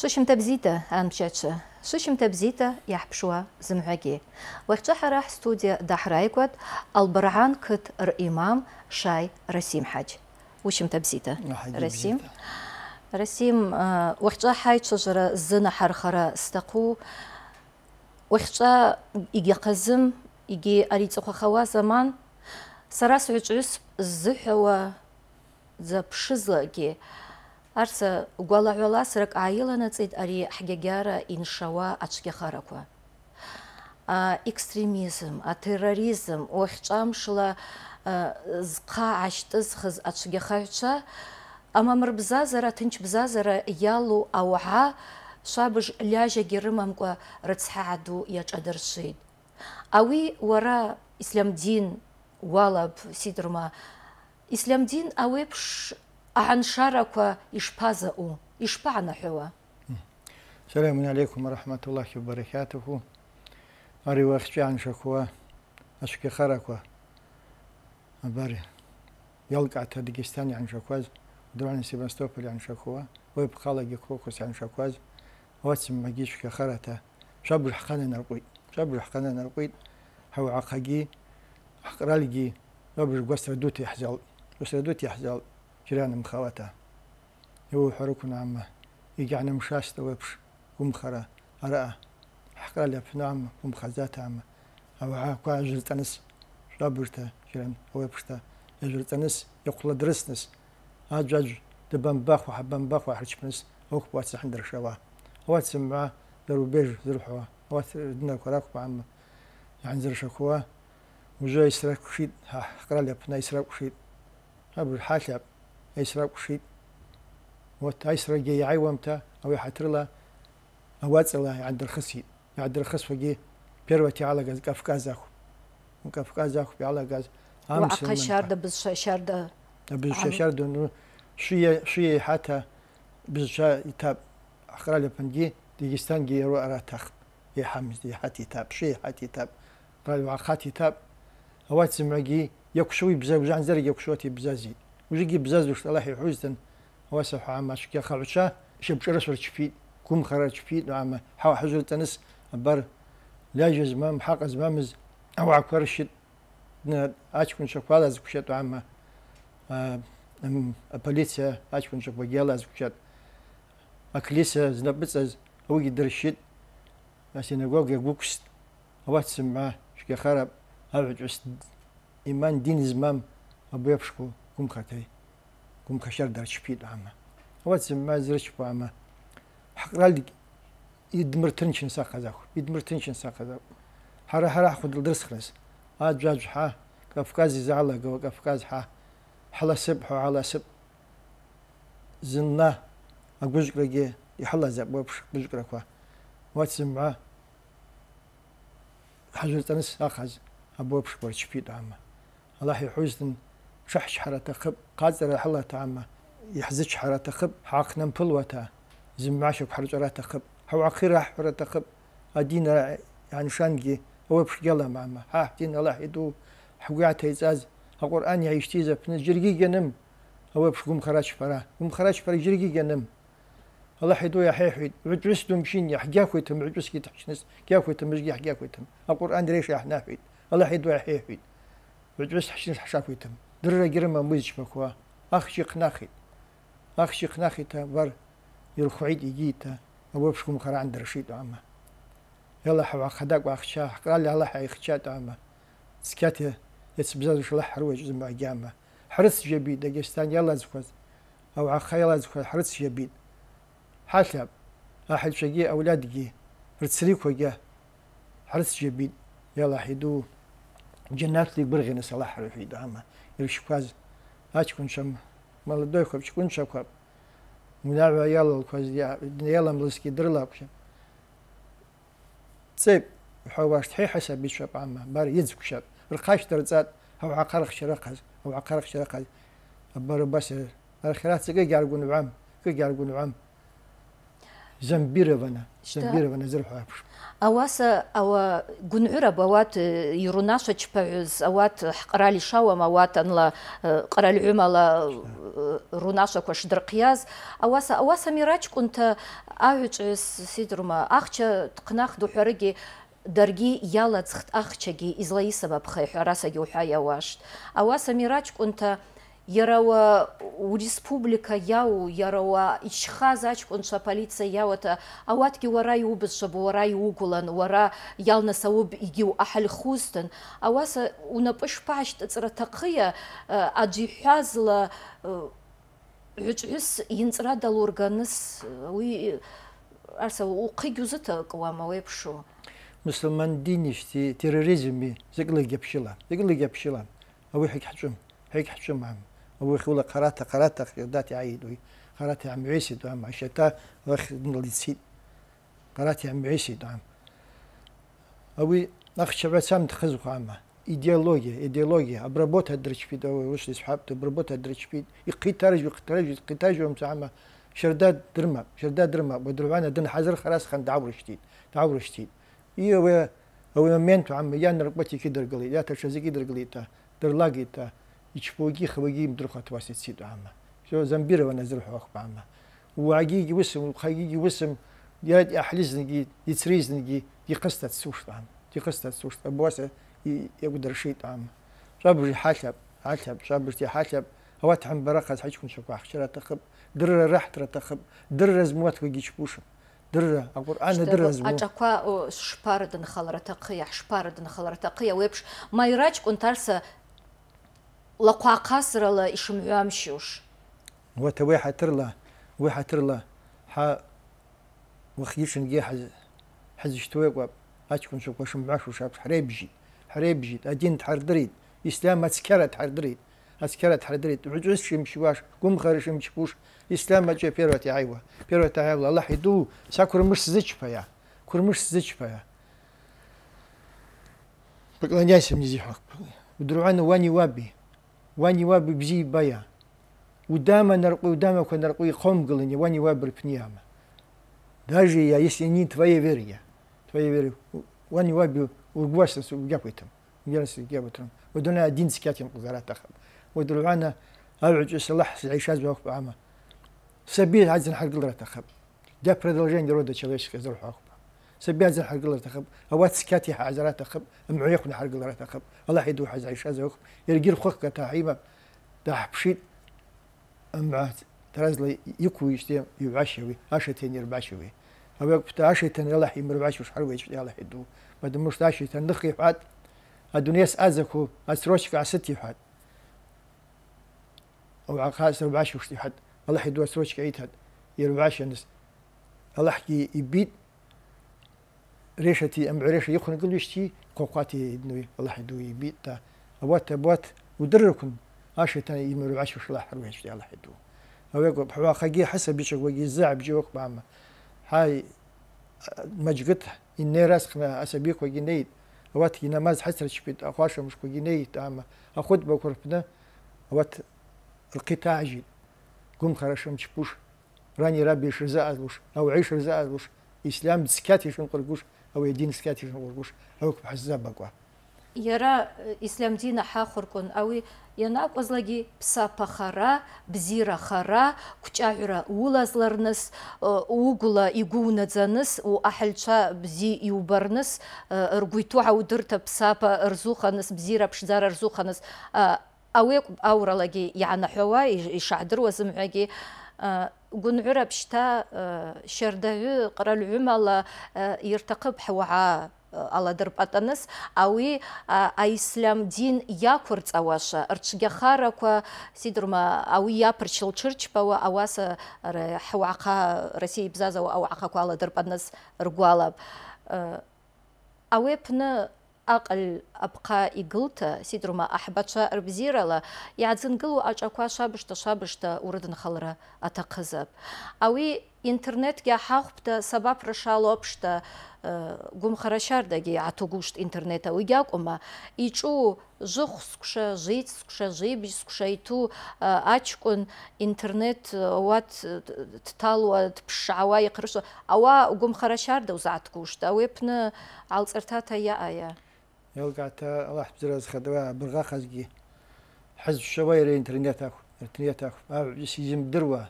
ششم تبزيتة أم بشاتشة ششم تبزيتة يحبشوا زمعجي وقتها راح ستوديا دحرايكوت البرعان كت الإمام شاي رسيم حاج وشم تبزيتة رسيم رسيم وقتها حاج شجرة زنا حرخرة استقو وقتها إجي قزم Арца гәалаҳәаласрак ааиланаҵеит ари ҳгьагьара иншауа ацәгьахарақәа. Аекстремизм, атерроризм, уахьҿамшла зхъа аашьҭызхыз ацәгьахаҩцәа амамр бзазара, тынч бзазара ялу ауха шабыж лиажьагьы рымамкәа рыцҳа яч иаҿадыршеит. Ауи уара Ислямдин уалаб сидрма Ислямдин ауэпш аҳаншарақәа ишԥазаҟоу ишԥанаҳәауа السلام عليكم ورحمة الله وبركاته أري وخشي عن شكوى أشكي خركوى أبري يلقى تدقستاني عن شكواز درعني سيباستوبولي عن شكوى ويبقالقي كوكوس عن شكواز واتسم مجيش كي خرتا شاب الحقانا نرقوي شاب الحقانا هو عقاقي حقرالقي شاب القوستر دوتي يحزل قوستر كيران مخواتا يو حركنا عما يجعنا مشاشة توبش ومخرا أرأى حقرا لي بحنا عما ومخزات عم أو عاقوا أجل تنس شابرتا كران ويبشتا أجل تنس يقول درسنس أجاج دبان باخ وحبان باخ وحرش بنس أوك بواتس حندر شوا واتس تسمع درو بيج درو حوا هو دنا كراك بعما يعني زر شكوا وجاي سرق شيد حقرا لي بنا يسرق شيد أبو الحاكب ئەیسرا قوشید وەتا ئەیسرەگە یعیوەمتە ئەوەی حترلا ئەوات ئەڵی عندرخسی عدرخسفەگی پێروەتی عڵگەز کەفکازاخ کەفکازاخ بس عڵگەز شاردە شاردە شاردون شوێ حتە تاب ئەخرا لە پنگی دیگستان ارا ئەرا تەخت حمز حەمزدی حتی تاب شێ حتی تاب ڕالواخاتی تاب ئەوات زمەگی یەکشوی بزە بژان زەر یەکشوەتی بزازیت وجيجي بزاز دوش الله يحوزتن واسح عما شكي خلوشا شب شرس ورشفيد كوم خارج فيد عما حوا حجر تنس بر لا جزمام حق زمامز او نهد عكر كون شاك شكوالا زكشت عما ام بوليسيا اشكون شكوالا زكشت أكليسا زنبتس أز او يدر شد سيناغوغ يغوكس واتسمع شكي خرب هاوج إيمان دين زمام أبو يبشكو kum khatay kum khashar dar shpi dama watsim ma zrish pama haqral idmirtin chin sa khazaq idmirtin chin sa khazaq hara hara khudl dars khlas ajaj ha kafkazi zala go kafkaz ha halasib ha halasib zinna agujgrage يحلز بوبش بجكرا كوا واتسمع حجر تنس أخذ أبوبش برشبيد عما الله يحوزن شحش حرتخب قادر حلا تعمى يحزش يحزج حرتخب حاق نمبل وتا زمعشك حرجرتخب هو أخير راح أخيرا حرتخب أدينا يعني شانجي هو بشجلا معما ها دين الله يدو حقيعته إزاز القرآن يعيشتي زبنا جرجي جنم هو بشكم خرج فرا هم خرج فرا جرجي جنم الله يدو يا حيد عجوس دوم شين يا حجا كويتم عجوس كي تحشنس كي كويتم مش حجا كويتم القرآن ريش يا حنافيد الله يدو يا حيد عجوس تحشنس حشا كويتم دررا جرم مزج مخوا أخشي خناخي أخشي خناخي تا بر يرخعيد يجيتا أبو بشكم خرا عند رشيد عما يلا حوا خداق وأخشى قال لي الله حيخشات عما سكاتي وش الله حروج زمع جامة حرس جبيد دقيستان يلا زخوز أو عخا يلا زخوز حرس جبيد حاتلب أحد شقي أولاد جي رتسريك وجاه حرس جبيد يلا حيدو جنات لي برغي نسال الله حرفي دعما ეშქვაზ აჩკუნშამ молодой ხოჩკუნშაქვა მუნა ვაიალალ ხოზია ნიალამლისკი დრლაქშა წე ჰავაშ თე ჰასაბი შაპამა ბარი იძქშა რხაშ დრცა ჰავა ყარხ შერაყაზ ჰავა ყარხ შერაყაზ აბარ ბასე ახერაცეგე გარგუნვამ გე გარგუნვამ ზამბირევანა ზამბირევანა ზერფა აფშ ауаса ауа гүнүрап э, ауат юрунаша э, чпаюз ауат хкрали шауам ауат анла э, кырали умала рунаша кошдыр кыяз ауаса ауаса мирач кунта аүчүз сидрума ахча ткнах дуҳарыги дарги яла цхт ахчаги излаисабапхай хӏарасаги ухӏа яваш ауаса мирач кунта республика яу, иарауа уреспублика иау иарауа ичхаз аҷкәынцәа аполициа иауата ауатгьы уара иубызшап уара иугәлан уара иалнас ауб егьу аҳалхузтын ауаса унапы шԥаашьҭыҵра ҭахыя э, аӡә иҳәазла ҳәыҿҳәыс э, инҵра далурганыс э, уи арса ухъигь узыҭакуам ауеиԥшу мусулман диништи терроризми зегьлагьы аԥшьылам зегьлагьы аԥшьылам ауи ҳагьҳаҿым ҳагьҳаҿым амн أبو يقول قرات قرات قرأت عيد وي قرات عم عيسد وعم عشتا وخ نلصيد قرات عم عيسد وعم أبو أخ شبع سام تخزق عما إيديولوجيا إيديولوجيا أبربوت درج فيد أو وش لسحابته أبربوتها درج فيد يقتارج يقتارج يقيتارج سعما شرداد درما شرداد درما بدروانا دن حزر خلاص خن دعور شديد دعور شديد إيه هو هو مين تعم يان ركبتي كدر قلي يا تشزي كدر قلي تا درلاقي تا ичпоги хваги мдрухат вас ицит ама. Все замбирова назрухах ама. Уаги ги высым, хаги ги высым, яд ахлизнги, дицризнги, дихастат сушт ама. Дихастат сушт. Абуаса и ягударшит ама. Шабжи халяб, халяб, шабжи халяб. هوات عم برقز حيشكون شكو حشرة تخب درة رحترة تخب درة زموات كوجيش بوشم درة القرآن درة زمو أتقوا شبار دن خلرة تقية شبار دن خلرة تقية ويبش ما يراجك أنترسا ლაქვა ყასრალა იშმუამშუშ ვა თვე ჰატრლა ვა ჰატრლა ჰა ვახიშენ გე ჰაზ ჰაზშტვე ყვა აჩკუნ შუ ყოშუ ბაშუ შაფ ჰრებჯი ჰრებჯი ადინ თარდრიდ ისლამ აცკერა თარდრიდ აცკერა თარდრიდ უჯუს შიმშუაშ გუმ ხარშიმჩუშ ისლამ აჭე პიროთი აივა პიროთი აივა ლაჰიდუ საქურმუშ ზიჩფაა курмыш зычпая поклоняйся мне зихак вдруг она вани ваби Уани уаб бзиа ибаиа. Удама наркуи, удамақәа наркуи ихомгалани, уани уаб рԥниама. Даже я, если не твоя вера я, твоя вера, с уаб ургуашсас угьақәиҭам. Угьарасас угьақәиҭам. Удона один цқьатин ҟазаратахап. Уадрауана авәаҿыс Аллаҳ ҳаишазу ахәба ама. Сабир азан ҳаргыларатахап. Для продолжения рода человеческого зарухахуп. سبيان سبيازل حرق الله تخب هوات سكاتي حعزرات تخب معيق حرق الله تخب الله يدو حز عيش هذا يخب يرجيل خوك كتاعيبة تحبشيت أمعات ترازل يكو يشتي يبعشوي عشتين يربعشوي هو يقبت عشتين يلا حي مربعش وش حروي الله يدو بعد مش عشتين نخيف عاد الدنيا سأزكو أسروشك عستي حد أو عقاس ربعشوي وشتي حد الله يدو أسروشك كعيد حد يربعشنس الله حكي يبيد ريشتي أم عريشة يخن قل يشتي كوكاتي دوي الله يدوي بيتا أبوات أبوات ودركن عاشت أنا يمر عاش وش الله حروي يشتي الله يدو أو يقول بحوا خجي حسب بيشك وجي زعب جوك بعما هاي مجقت إني راسخنا أسبيك وجي نيد أوات نماز حسر شبيت اخواش مش كوجي نيد أما أخد بكربنا أوات القتاع جيد قم خرشم شبوش راني ربي بوش أو عيش بوش إسلام سكاتي بوش ئەوەی دینسکاتی ڕۆگوش ئەو حەزە بەگوە یێرە ئیسلام دینە حاخورکن пахара ианакәызлагьы хара бзирахара, угула у бзи иубарныс, ргәы иҭоу ҳаудырҭа па бзира ԥшӡара рзуханыс, ауи яна иаанаҳәауа, ишаҳдыруаз мҳәагьы гүнүр апшта э, шердаю қаралүмала э, иртақып хауаа э, аладырпатаныс ауи аислам дин якурцауаша арчгахараква сидрума ауи япрчилчырчпауа ауаса хауақа россия бзазау ауақақу аладырпатаныс ргуалап ауепны акъаль апхъа йгылта сидрума ахӏбачва рбзирала йгӏадзынгылу ашӏаква швабыжта-швабыжта ата қызып. ауи интернетге ахӏахвпӏта сабапра шалопшта гвымхара щардагьи йгӏатугуштӏ интернет ауигьи акӏвма йчӏву жвыхвскӏша жвицкӏша жвибыжькӏша иту ачкӏвын интернет ауат дталуа дпшгӏауа йхъыршва ауа гвымхара щарда узгӏатгушта ауи апны يلقاته الله يحفظ له زخد برغا خزقي حزب الشوايرة انترنت اخو انترنت اخو ما بس يجيب دروة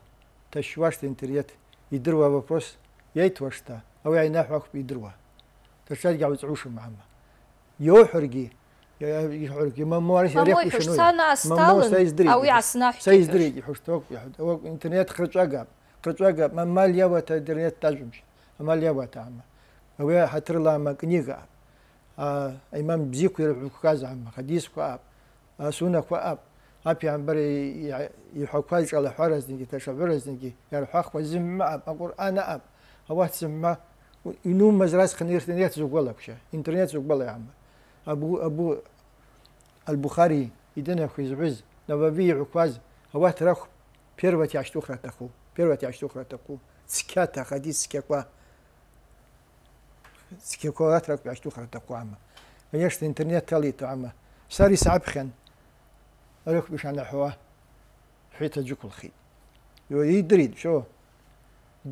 تشواش الانترنت يدروة بفرس يايت واشتا او يعني نحو اخو بيدروة تشتاد قاعد يتعوش معاما يو حرقي يا حرق ما ما ريش ريح شنو ما ما سايز دري او يعسناح سايز دري يحوش توك او انترنت خرج اقاب خرج اقاب ما مال يا وتا انترنت تاجمش ما مال يا وتا عم او يا حتر لا ما كنيغا აი მან ბიქვი რუკაზა ხადისქვა სუნახვა აფიანბრი იჰოქვა ისალა ფარაზნიკი თაშაბურაზნიკი ერ ხახვა ზიმა აყურანა აბ ავაცმა ინუ მაზრას ხნირტენიაც უგვალაქშა ინტერნეტ უგვალაა აბუ აბუ البخاري يدنا خيزوز نبوي عكواز هو ترخ بيرواتي اشتوخ راتخو بيرواتي اشتوخ راتخو سكيا تا حديث سكيا سکێکۆڵات گشت و خەتەکو ئەمە بەیەشت ئینتەرنێت تەڵیتە ئەمە ساری سا بخێن ئەرخ بشانە حوا حیتە جوکڵخی یۆی درید شۆ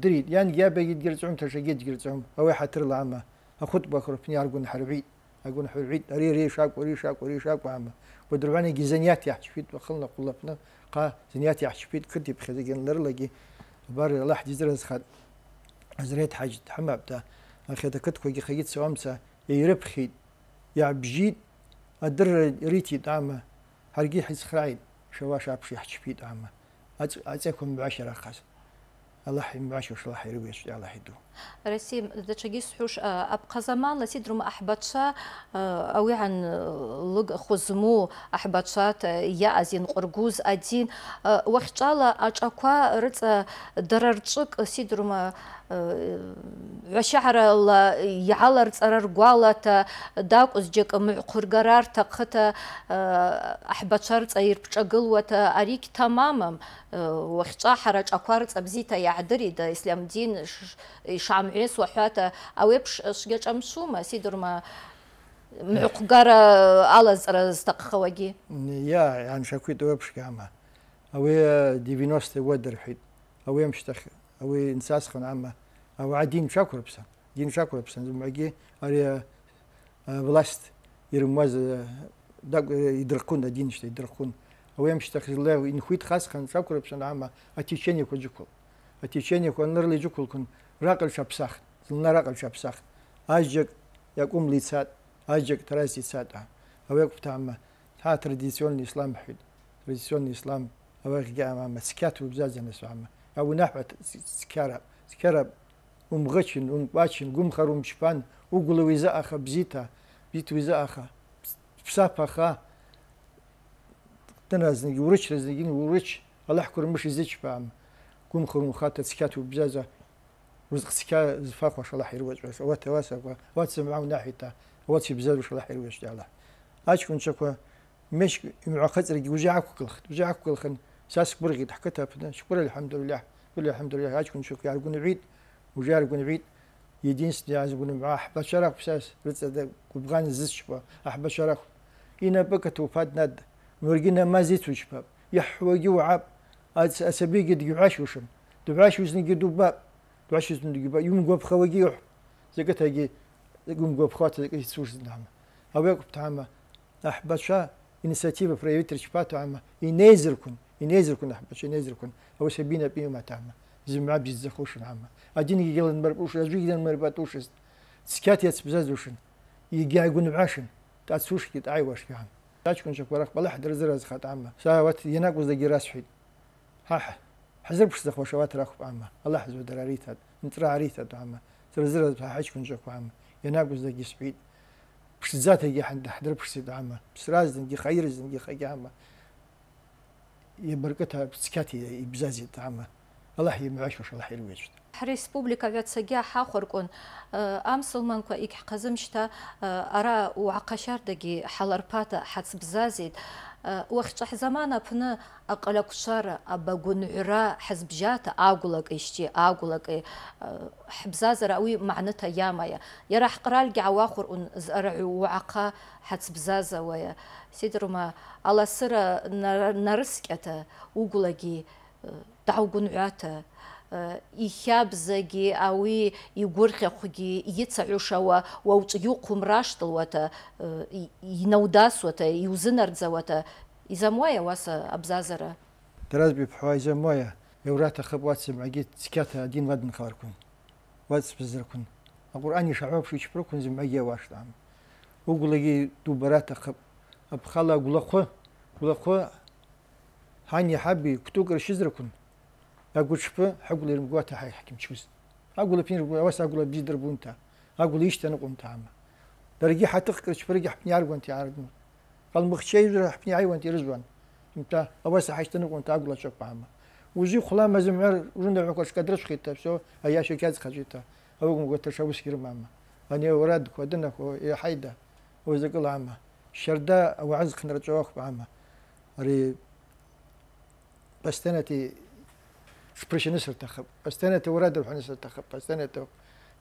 درید یان گیا بەگیت گرچم تەشەگیت گرچم ئەوەی حتر لە ئەمە ئەخود بەکڕ پنیارگون حربیت ئەگون حربیت ئەری ڕێشاک وەریشاک وەریشاک ئەمە بۆ دربانێ گیزەنیات یاحچپیت بە خڵ لە قوڵەپنە قا زنیات یاحچپیت کردی بخێزەگەن لەر لەگی بار لە حجزرە خات ئەزرێت حاجت حەمە بدە ئەخێتەکەتخۆی خەیت سەوامسە ئەیرە بخیت یا بژیت ئەدر ریتی دامە هەرگی حیزخراید شەوا شاپشی حچپی دامە ئەچە کۆم باشێ راخەست ئەله حیم باش و شڵ حێر بێش یاڵە حیدوو رسيم دتشجيس حوش أب قزمان لسيدرم أحبتشا أو عن لق خزمو أحبتشات يا أزين قرجوز أدين وختالا أجاكوا رتس دررتشك سيدرم عشعر الله يعلر تسرر قوالة داك أزجك معقرقرار تقطة أحبتشار تسير بشقلوة أريك تماما وختاحرج أبزيتا يعدري دا إسلام შამ ეს ვაჰათ ავებს შეჭამსუმა სიდურმა მეყგარა ალაზრას დაყხვაგი ია ან შეკვიტოებს გამა ავე დივინოსტე ვადერჰით ავე მშტახ ავე ინსას ხან ამა ავე ადინ შაკურბსა დინ შაკურბსა მაგი არი ვლასტ ირმაზ და იდრხუნ და დინ შტე იდრხუნ ავე მშტახ ლევ ინ ხვით ხას ხან შაკურბსა ამა ა ტიჩენი ხოჯიკო ა ტიჩენი ხონ ნერლი ჯიკულ ხონ راقل ფსახ ზლნა რაყელშა ფსახ აჯეკ يقوم أجيك أجك تراسي أو أوك بتعمى ها ترديسيون الإسلام حيد ترديسيون الإسلام أوك جاء أمام سكات وبزاز نسو عمى أو نحو سكارة سكارة أم غشن أم باشن قم خروم شبان وقل ويزا أخا بزيتا بيت ويزا أخا بساب أخا تنازني ورش رزني ورش الله حكور مش زيتش بعم قم خروم خاطر سكات وبزازة رزق ورزقسكا زفاق شاء الله حيروج بس وات واسا وات سمعوا ناحيته وات بزاد شاء الله حيروج تعالى كنت شكو مش مع خزرك وجعك كلخت وجعك خن ساس برغي تحكتها بنا شكرا الحمد لله كل الحمد لله أش كنت شكو يعرقون عيد وجار يقون عيد يدين سدي عايز يقول مع أحب شرق بساس رزق رتسد وبغان زيت شبا أحب شرق إنا بكت توفاد ند مرجينا ما زيت وشباب يحوى يوعب أسابيق دقعاش وشم دقعاش وزني قدوباب دواشی زندگی با یم گوب خواهی یه زیگ تگی یم گوب خواهت زیگ سورس دام هوا کبت عمه أحبط شا إنساتيفا برايفيت رشباتو عما ينازل كن ينازل كن أحبط شا ينازل كن أو سبينا بيوما تعما زمع بيزخوشن عما أدين يجيلن مربوش أزوي يجيلن مرباتوش سكات يتسبزازوشن يجي يقول معاشن تاتسوش كي تعيوش في عم تاتشكن شكوراك بلا حد رزرز خات عما ساوات يناقوز دقي راس حيد ها حەزر پشتە خۆشەوەترا بعمة ئەله حزب دەراریتە انتراریتە دوامە سرزرە هیچ کنجەخوامە یە ناگوزدەگی سپید پشت زاتێکی هەندە حدر پرسی دامە سراز بس راز زنگی خەگامە یە بەرگە تا يبركتها بسكاتي يبزازي ئەله الله مەش وش الله وێشتە ҳреспублика авиатсагьа ҳахәаркуан э, амсылманқәа икҳҟазым шьҭа э, ара уаҟашьардагьы ҳаларԥата ҳацбзазеит э, уахьҿаҳзаман апны аҟалақәшара абагәынҳәра ҳазбжьата агәлакишьти агәлаки ҳбзазара уи ямая иамая иара ҳҟралгьы ауахәырҟун уаҟа ҳацбзазауая сидрума аласыра нарыскьата угулаги даугәынҳәата იხაბზეგი ავი იგურხეხგი იცაუშავა ვაუწიუ ყუმრაშტლუათა ინაუდასუათა იუზნარძავათა იზამოია ვასა აბზაზარა დრაზბი ფაიზამოია ევრათა ხაბვაცი მაგი ცკათა დინ ვადნ ხარკუნ ვაც ბზერკუნ აყურანი შაუფში ჩპროკუნ ზმაგია ვაშტამ უგულიგი დუბრათა ხაბ აბხალა გულახო გულახო ჰანი ჰაბი კუტუკრ შიზრკუნ أقولشبه حقول يرمقوات حي حكم شوز أقول بين رقوا وس أقول بيدر بونتا أقول إيش تنقوم تعمى برجع حتق كرش برجع حبني عارق وانت عارق قال مخشي يزر حبني عي وانت رزوان أنت أوس حيش تنقوم تعقول شو بعمى وزي خلا ما زمر رند عقلش كدرش خيتا بسوا هيا شكاز خجيتا أقول قلت شو بسكير معما أنا وراد كودنا كو يا حيدا وزق الله عما شردا أو عزق نرجعوك بعما ري بستنتي شپرش نسر تخب استنى تو ورد وح نسر تخب استنى تو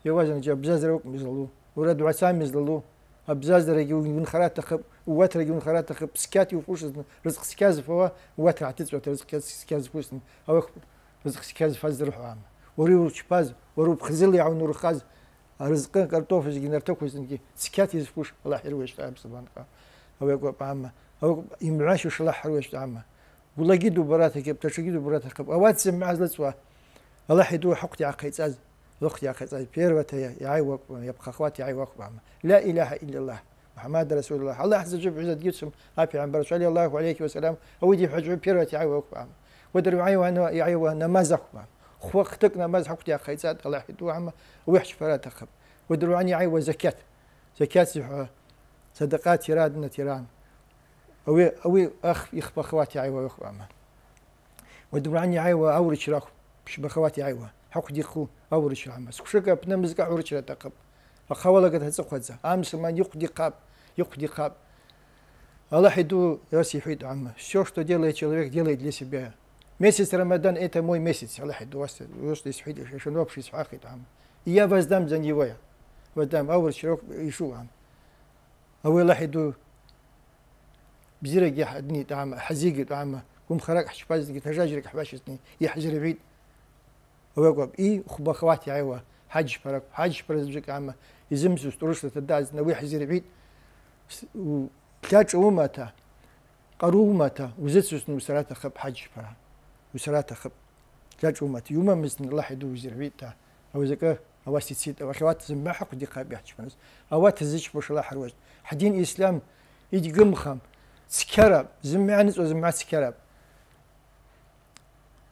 يوازن جاب بزازر وق مزلو ورد وعسام مزلو بزازر يجون يجون خرات تخب ووتر يجون خرات تخب سكاتي فوش رزق سكاز فوا وتر عتيت وتر رزق سكاز فوش أو رزق سكاز فاز روح عام وري وشباز ورو بخزل يعون ورخاز رزقن كرتوفش جنرتكوز نجي سكاتي فوش الله يرويش تعب سبحانك أو يقول عامة أو يمعاش وشلاح حرويش عامة جدو براته كيف تشو وڵگی دووبڕاتێکی بتەشگی دووبڕاتەکە ئەوات زم ئاز لە چوە ئەڵە حیدوە حقتی عقیتاز وەختی عقیتاز پێروەتەیە یای وەک یبخەخوات یای وەخ بامە لا إله إلا الله محمد رسول الله الله عز وجل عزت جسم أبي عم برسول الله عليه وسلم حجوا بير بيرة يعي وقبام ودر عي وانا يعي وانا ما زق زخبام خوختك ما زحقت يا خيزات الله يحدو عما وحش براته كيف ودر عن يعي وزكاة زكاة صدقات يرادنا تيران اوي اوي اخ يخ بخواتي ئایوە يخ وە ودبراني ئایوە اورش راخ بش بخواتي ئایوە حق دیخ و ئەوری ئەمە سکوشەکە پنە اورش ئەوری تقب تەقب قد خەوەڵەکەت هەچە خۆزە ئام سلمان یخ دی قاب یخ دی قاب الله حدو ياسي حيد عمه شو شتو ديلا человек делает для себя месяц رمضان это мой месяц الله حدو واسط يسحيد شو نوبش يسحاخد عمه я воздам за него воздам اورش شروق يشو عم أول الله حدو بزرق يا حدني دعمة حزيق دعمة قوم خرج حشباز دقي تجاجرك حباشتني حجر بعيد ويقوب إي خبا خواتي عيوة حج فرق حج فرق زوجك عامة يزمس وسترش لتدعز نوي حجر بعيد وكاتش أوماتا وزت سوسن وسرات خب حج فرق وسرات خب كاتش أوماتا يوما مزن الله يدو وزير بعيد تا أو زكاه أواسي تسيت أو أخوات زمحق ودي قابيح تشمنز أوات زيش بوش الله حروج حدين إسلام يدي قمخم سكرب زمعني عنز سكرب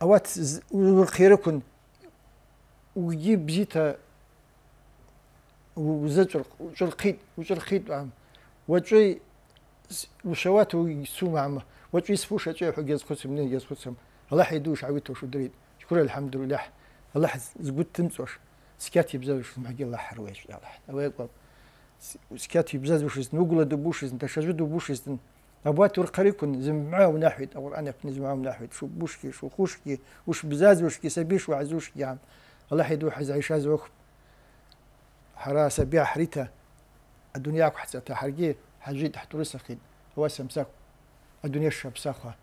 أوات وخيركن ويجيب جيتا وزجر وجرقيد وجرقيد عم وجوي وشوات ويسوم عم وجي سفوش أجي حجز خسم منين جز خسم الله حيدوش عويته وشو دريد شكرا الحمد لله الله زبط تمسوش سكاتي وشو محجي الله حرويش الله الله أويقل سكاتي وشو نقول دبوش انت شجود دبوش انت أبوات ورقريكن زمعا وناحيد أو أنا كن معاهم وناحيد شو بوشكي شو خوشكي وش بزاز وش كي سبيش وعزوشكي عم يعني. الله حيدو حز عيشا زوخ حراسة بيع حريتا الدنيا كو حتى تحرقي حجيد حتورس أخيد هو سمساك الدنيا شبساخها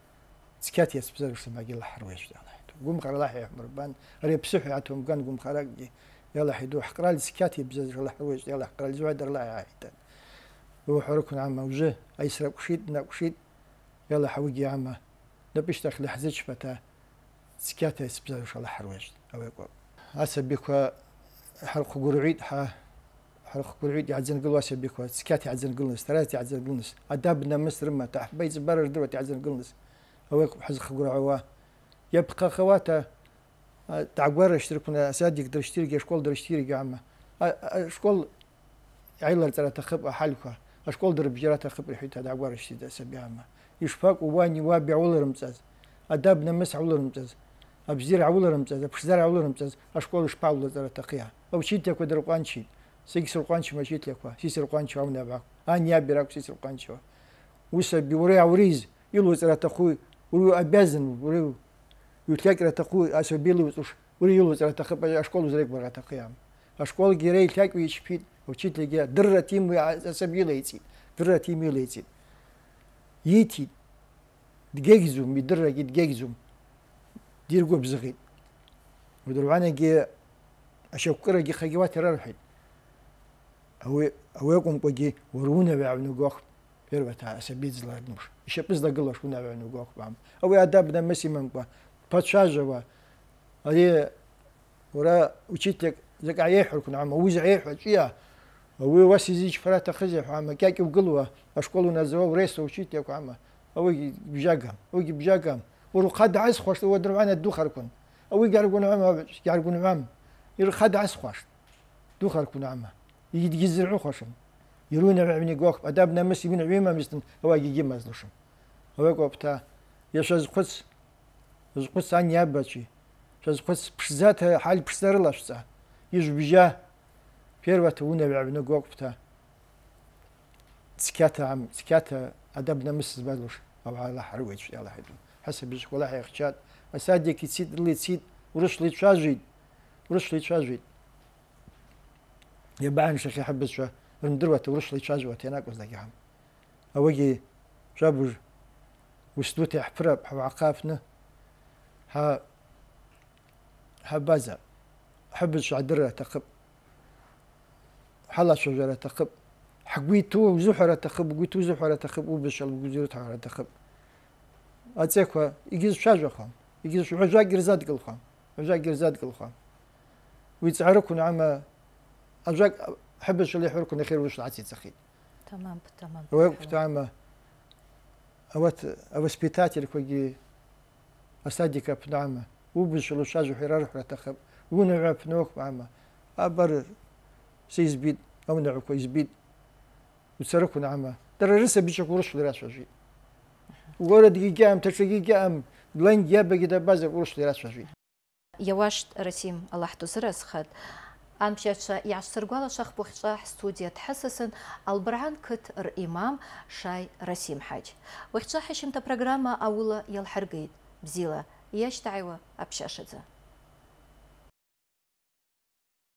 سكاتي سبزاز وش سماجي الله حرويش الله قوم قرا الله يحمر بان غير بسحي عتهم قان قوم قرا يلا حيدو حقرا سكاتي بزاز الله حرويش يلا حقرا زوادر الله يعيدان روح اركن عمه وزه ايسر بكشيد نبكشيد يلا حوجي يا عمه نبشتك لحزج فتا سكاتة سبزا ان شاء الله حروج او يقول هسه بيكو حلقه قرعيد ح حلقه قرعيد يعزن قلوا هسه بيكو سكاتة يعزن قلنس ثلاثة يعزن قلنس عدابنا مصر ما تحت بيت برر دروت يعزن قلنس او يقول حزق قرعوا يبقى خواته تعبر اشتركنا اسادك درشتيرك شكول درشتيرك يا عمه شكول عيلة ترى تخب حالك აშკოლ დრბჯერათ ახპრიჰიტა დაგვარში და სებიამა ისფაკ უვანი ვა ბიულერმწაზ ადაბნა მესაულერმწაზ აბჟირ აულერმწაზ აფშზარ აულერმწაზ აშკოლ შპავლა ზარათაქია ოჩიტე ქუდერ ყანჩი სიგსურ ყანჩი მაშიტე ქვა სისურ ყანჩი ავნება ანია ბირაკ სისურ ყანჩი უსე ბიურე აურიზ ილუ ზარათაქუ ურუ აბეზენ ურუ ულთაკრათაქუ ასებილუ ურუ ილუ ზარათაქა აშკოლ ზრეკ ბარათაქია აშკოლ გირე ილთაკვი ჩფიტ учитель я дрыти мы асабилейци дрыти милейци ити дгегзум ми дрыгит гегзум диргу бзыги ودروانه كي اشكره كي خيوات رحت هو هو يقوم كي ورونا بعنو غخ بير بتاع سبيز لاغنوش شبز لا غلوش ونا بعنو غخ بام هو ادب ده مسي من با باتشاجا با هي ورا учитель زك عيح حكم عمو وزع عيح حكيها ауаҩы ус изичпара аҭахызеи ҳәа амакьакьугылуа ашкол уназауа уреисуа учит иакә ама ауигьы бжьагам ауигьы бжьагам урхъа дгӏазхуашт ауи адргӏана ддухарквын ауигьы гьаргвынгӏвам гьаргвынгӏвам ирхъа дгӏазхуашт духарквын ама игьы дгьызыргӏвыхуашым ируинагӏвгӏвни гвахп адаб намыс игвынгӏвимамызтын ауагьи гьимаздушым ауакӏва апта йашва зхъвыц зхъвыц ани абачви швазхъвыц пшдзата хӏаль пшдза рылашвцӏа йыжвбжьа پێروەتە نەوێ ئەبنە گۆک بتە چکاتە ئەم چکاتە ئەدە بنە مس بەلوش ئەو لە هەروەی لە هەدو هەسە بژ وڵا هەیەخچات مەسادێکی چیت دڵی چیت ورشلی چاژیت ورشلی چاژیت یە بەیان شەخی حەبشە درەتە ورشلی چاژوە تێنا گۆزدەگە هەم ئەوەگی جابژ وشتوتي حفرة بحواقافنا ها ها بازا حبش عدرة تقب حلا شجرة تخب حقوي تو زحرة تخب قوي زحرة تخب وبشل بجزيرة حرة تخب أتذكر يجيز شجرة خام يجيز حجاج جرزات قل خام حجاج جرزات قل خام ويتعركون عما أجاك حبش اللي حركون الخير وش العتي تخيل تمام تمام وقفت عما أوت أوت بيتاتي لكوجي أصدق أبنعمة وبشلو شاجو حرار حرة تخب ونعب نوك معما أبرر سيزبيد او من عكو يزبيد وسرقوا نعمه ترى رسا بيشكورش في راس فاشي وغورا دقيقه ام تشقيقه ام لين يبقي دبازه ورش في راس فاشي يواشت رسيم الله تزرس خد ان شاشا يعصر قوالا شاخ بوخشا ستوديا تحسسن البرعان كت ر امام شاي رسيم حاج وخشا حشمتا برنامج اولا يلحرقيد بزيلا يشتعيوا ابشاشتا